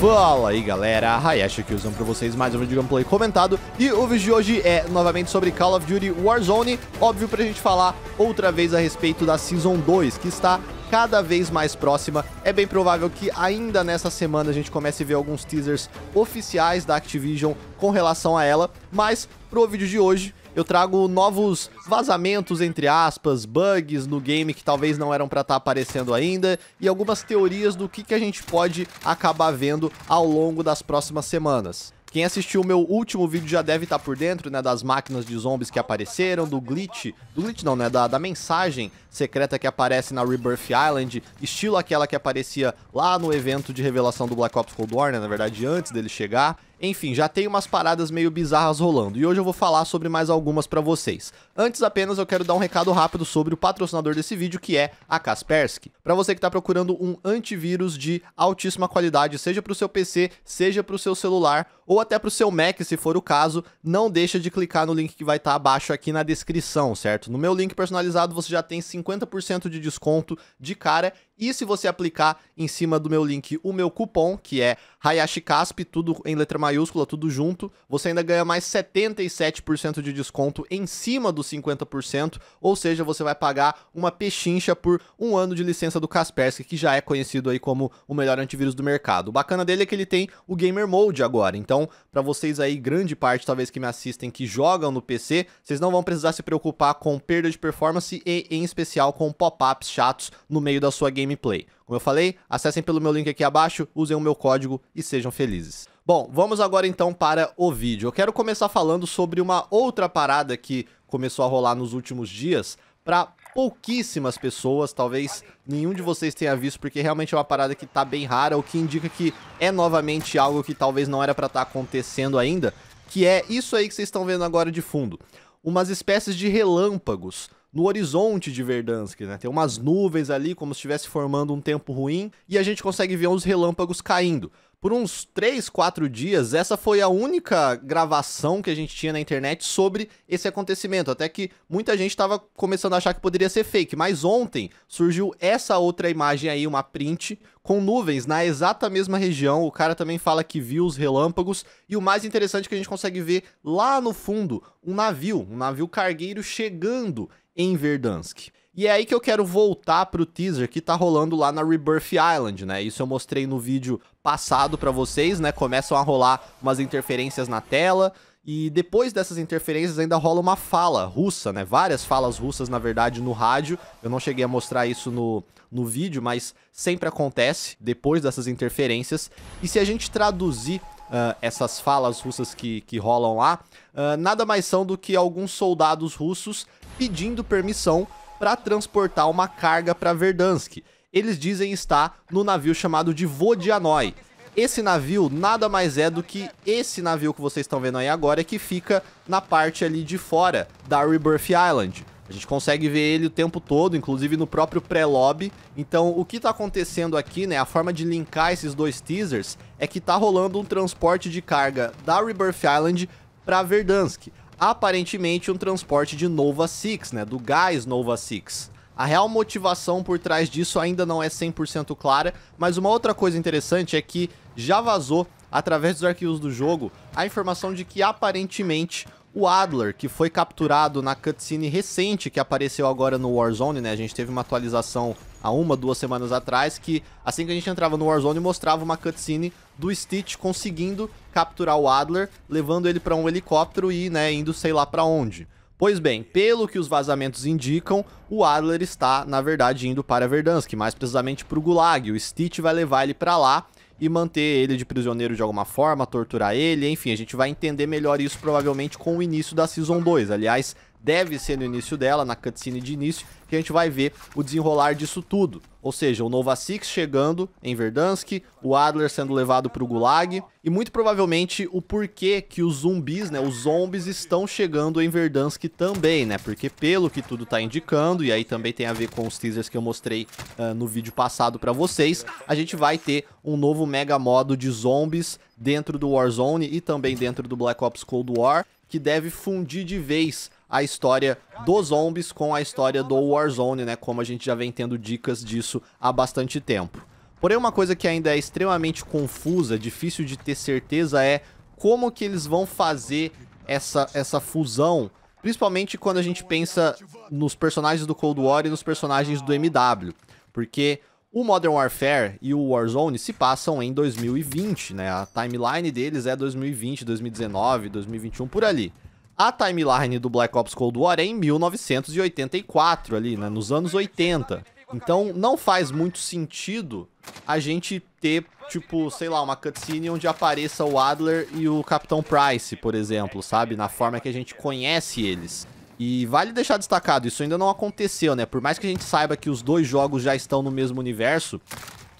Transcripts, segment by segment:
Fala aí galera, Hayashi aqui usando pra vocês mais um vídeo de gameplay comentado E o vídeo de hoje é novamente sobre Call of Duty Warzone Óbvio pra gente falar outra vez a respeito da Season 2 Que está cada vez mais próxima. É bem provável que ainda nessa semana a gente comece a ver alguns teasers oficiais da Activision com relação a ela, mas pro vídeo de hoje eu trago novos vazamentos, entre aspas, bugs no game que talvez não eram para estar tá aparecendo ainda e algumas teorias do que, que a gente pode acabar vendo ao longo das próximas semanas. Quem assistiu o meu último vídeo já deve estar tá por dentro, né, das máquinas de zombies que apareceram, do glitch, do glitch não, né, da, da, mensagem secreta que aparece na Rebirth Island, estilo aquela que aparecia lá no evento de revelação do Black Ops Cold War, né, na verdade antes dele chegar. Enfim, já tem umas paradas meio bizarras rolando e hoje eu vou falar sobre mais algumas para vocês. Antes apenas eu quero dar um recado rápido sobre o patrocinador desse vídeo que é a Kaspersky. Para você que está procurando um antivírus de altíssima qualidade, seja para o seu PC, seja para o seu celular ou até para o seu Mac se for o caso, não deixa de clicar no link que vai estar tá abaixo aqui na descrição, certo? No meu link personalizado você já tem 50% de desconto de cara e se você aplicar em cima do meu link o meu cupom, que é HayashiCasp, tudo em letra maiúscula, tudo junto, você ainda ganha mais 77% de desconto em cima dos 50%, ou seja, você vai pagar uma pechincha por um ano de licença do Kaspersky, que já é conhecido aí como o melhor antivírus do mercado. O bacana dele é que ele tem o Gamer Mode agora, então para vocês aí, grande parte talvez que me assistem que jogam no PC, vocês não vão precisar se preocupar com perda de performance e em especial com pop-ups chatos no meio da sua game gameplay. Como eu falei, acessem pelo meu link aqui abaixo, usem o meu código e sejam felizes. Bom, vamos agora então para o vídeo. Eu quero começar falando sobre uma outra parada que começou a rolar nos últimos dias para pouquíssimas pessoas, talvez nenhum de vocês tenha visto, porque realmente é uma parada que está bem rara, o que indica que é novamente algo que talvez não era para estar tá acontecendo ainda, que é isso aí que vocês estão vendo agora de fundo. Umas espécies de relâmpagos no horizonte de Verdansk, né? Tem umas nuvens ali, como se estivesse formando um tempo ruim, e a gente consegue ver uns relâmpagos caindo. Por uns 3, 4 dias, essa foi a única gravação que a gente tinha na internet sobre esse acontecimento. Até que muita gente estava começando a achar que poderia ser fake. Mas ontem surgiu essa outra imagem aí, uma print, com nuvens na exata mesma região. O cara também fala que viu os relâmpagos. E o mais interessante é que a gente consegue ver lá no fundo um navio, um navio cargueiro chegando em Verdansk. E é aí que eu quero voltar pro teaser que tá rolando lá na Rebirth Island, né? Isso eu mostrei no vídeo passado para vocês, né? Começam a rolar umas interferências na tela, e depois dessas interferências ainda rola uma fala russa, né? Várias falas russas, na verdade, no rádio. Eu não cheguei a mostrar isso no, no vídeo, mas sempre acontece depois dessas interferências. E se a gente traduzir uh, essas falas russas que, que rolam lá, uh, nada mais são do que alguns soldados russos pedindo permissão para transportar uma carga para Verdansk. Eles dizem estar no navio chamado de Vodianoi. Esse navio nada mais é do que esse navio que vocês estão vendo aí agora, que fica na parte ali de fora da Rebirth Island. A gente consegue ver ele o tempo todo, inclusive no próprio pré-lobby. Então, o que está acontecendo aqui, né, a forma de linkar esses dois teasers é que está rolando um transporte de carga da Rebirth Island para Verdansk aparentemente um transporte de Nova Six, né, do gás Nova Six. A real motivação por trás disso ainda não é 100% clara, mas uma outra coisa interessante é que já vazou, através dos arquivos do jogo, a informação de que aparentemente o Adler, que foi capturado na cutscene recente que apareceu agora no Warzone, né? A gente teve uma atualização há uma, duas semanas atrás, que assim que a gente entrava no Warzone mostrava uma cutscene do Stitch conseguindo capturar o Adler, levando ele para um helicóptero e, né, indo sei lá para onde. Pois bem, pelo que os vazamentos indicam, o Adler está, na verdade, indo para Verdansk, mais precisamente para o Gulag. O Stitch vai levar ele para lá e manter ele de prisioneiro de alguma forma, torturar ele, enfim, a gente vai entender melhor isso provavelmente com o início da Season 2. Aliás, deve ser no início dela, na cutscene de início, que a gente vai ver o desenrolar disso tudo. Ou seja, o Nova Six chegando em Verdansk, o Adler sendo levado para o Gulag e muito provavelmente o porquê que os zumbis, né, os zombies estão chegando em Verdansk também, né? Porque pelo que tudo está indicando, e aí também tem a ver com os teasers que eu mostrei uh, no vídeo passado para vocês, a gente vai ter um novo mega modo de zombies dentro do Warzone e também dentro do Black Ops Cold War, que deve fundir de vez a história dos zombies com a história do Warzone, né? Como a gente já vem tendo dicas disso há bastante tempo. Porém, uma coisa que ainda é extremamente confusa, difícil de ter certeza é como que eles vão fazer essa, essa fusão, principalmente quando a gente pensa nos personagens do Cold War e nos personagens do MW, porque o Modern Warfare e o Warzone se passam em 2020, né? A timeline deles é 2020, 2019, 2021 por ali. A timeline do Black Ops Cold War é em 1984 ali, né, nos anos 80. Então não faz muito sentido a gente ter, tipo, sei lá, uma cutscene onde apareça o Adler e o Capitão Price, por exemplo, sabe? Na forma que a gente conhece eles. E vale deixar destacado, isso ainda não aconteceu, né? Por mais que a gente saiba que os dois jogos já estão no mesmo universo,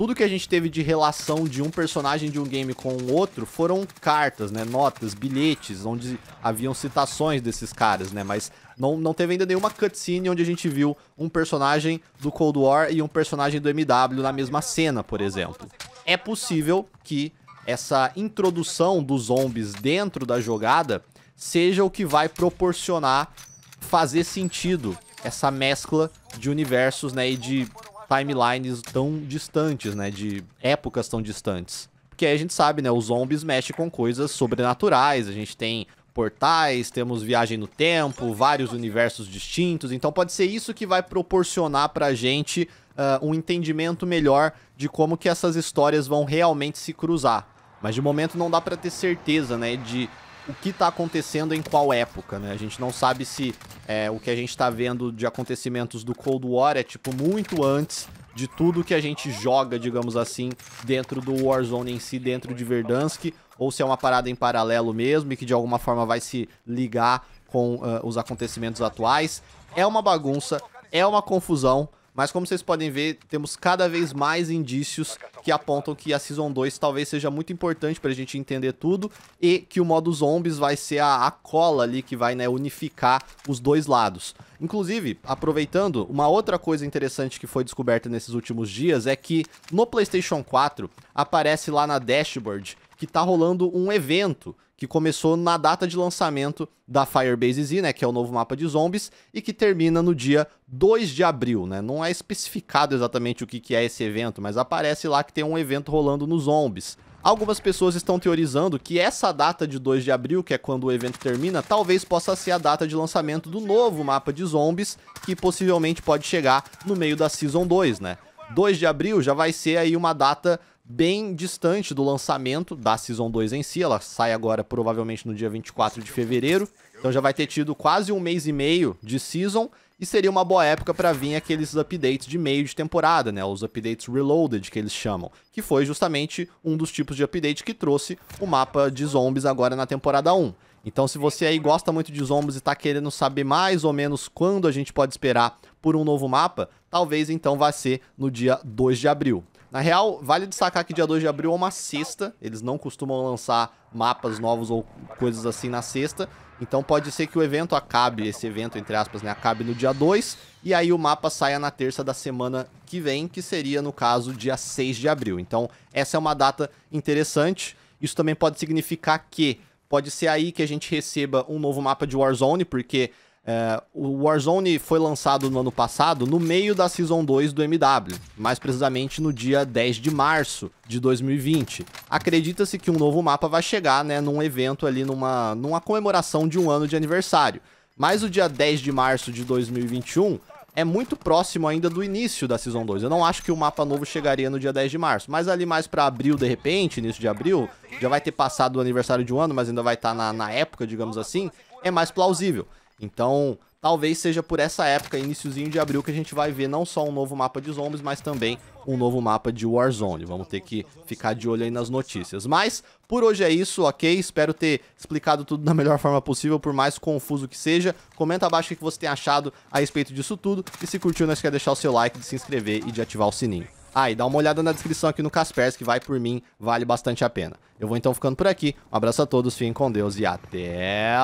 tudo que a gente teve de relação de um personagem de um game com o outro foram cartas, né? Notas, bilhetes, onde haviam citações desses caras, né? Mas não, não teve ainda nenhuma cutscene onde a gente viu um personagem do Cold War e um personagem do MW na mesma cena, por exemplo. É possível que essa introdução dos zombies dentro da jogada seja o que vai proporcionar fazer sentido essa mescla de universos, né, e de timelines tão distantes, né? De épocas tão distantes. Porque aí a gente sabe, né? Os zombies mexem com coisas sobrenaturais. A gente tem portais, temos viagem no tempo, vários universos distintos. Então pode ser isso que vai proporcionar pra gente uh, um entendimento melhor de como que essas histórias vão realmente se cruzar. Mas de momento não dá para ter certeza, né, de o que está acontecendo em qual época, né? A gente não sabe se é, o que a gente está vendo de acontecimentos do Cold War é, tipo, muito antes de tudo que a gente joga, digamos assim, dentro do Warzone em si, dentro de Verdansk, ou se é uma parada em paralelo mesmo e que de alguma forma vai se ligar com uh, os acontecimentos atuais. É uma bagunça, é uma confusão, mas como vocês podem ver, temos cada vez mais indícios que apontam que a Season 2 talvez seja muito importante pra gente entender tudo e que o modo zombies vai ser a, a cola ali que vai né, unificar os dois lados. Inclusive, aproveitando, uma outra coisa interessante que foi descoberta nesses últimos dias é que no PlayStation 4 aparece lá na dashboard que tá rolando um evento que começou na data de lançamento da Firebase Z, né, que é o novo mapa de zombies, e que termina no dia 2 de abril, né? Não é especificado exatamente o que, que é esse evento, mas aparece lá que tem um evento rolando nos zombies. Algumas pessoas estão teorizando que essa data de 2 de abril, que é quando o evento termina, talvez possa ser a data de lançamento do novo mapa de zombies, que possivelmente pode chegar no meio da Season 2, né? 2 de abril já vai ser aí uma data bem distante do lançamento da Season 2 em si. Ela sai agora provavelmente no dia 24 de fevereiro. Então já vai ter tido quase um mês e meio de Season. E seria uma boa época para vir aqueles updates de meio de temporada, né? Os updates reloaded que eles chamam, que foi justamente um dos tipos de update que trouxe o mapa de zombies agora na temporada 1. Então, se você aí gosta muito de zombies e tá querendo saber mais ou menos quando a gente pode esperar por um novo mapa, talvez então vá ser no dia 2 de abril. Na real, vale destacar que dia 2 de abril é uma sexta. Eles não costumam lançar mapas novos ou coisas assim na sexta. Então pode ser que o evento acabe, esse evento, entre aspas, né? Acabe no dia 2. E aí o mapa saia na terça da semana que vem, que seria, no caso, dia 6 de abril. Então, essa é uma data interessante. Isso também pode significar que pode ser aí que a gente receba um novo mapa de Warzone, porque é, o Warzone foi lançado no ano passado, no meio da Season 2 do MW, mais precisamente no dia 10 de março de 2020. Acredita-se que um novo mapa vai chegar né, num evento ali, numa, numa comemoração de um ano de aniversário. Mas o dia 10 de março de 2021 é muito próximo ainda do início da Season 2. Eu não acho que o mapa novo chegaria no dia 10 de março, mas ali mais para abril, de repente, início de abril, já vai ter passado o aniversário de um ano, mas ainda vai estar tá na, na época, digamos assim, é mais plausível. Então, talvez seja por essa época, iníciozinho de abril, que a gente vai ver não só um novo mapa de zombies, mas também um novo mapa de Warzone. Vamos ter que ficar de olho aí nas notícias. Mas, por hoje é isso, ok? Espero ter explicado tudo da melhor forma possível, por mais confuso que seja. Comenta abaixo o que você tem achado a respeito disso tudo. E se curtiu, não esquece de deixar o seu like, de se inscrever e de ativar o sininho. Ah, e dá uma olhada na descrição aqui no Caspers, que vai por mim, vale bastante a pena. Eu vou então ficando por aqui. Um abraço a todos, fiquem com Deus e até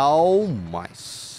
mais.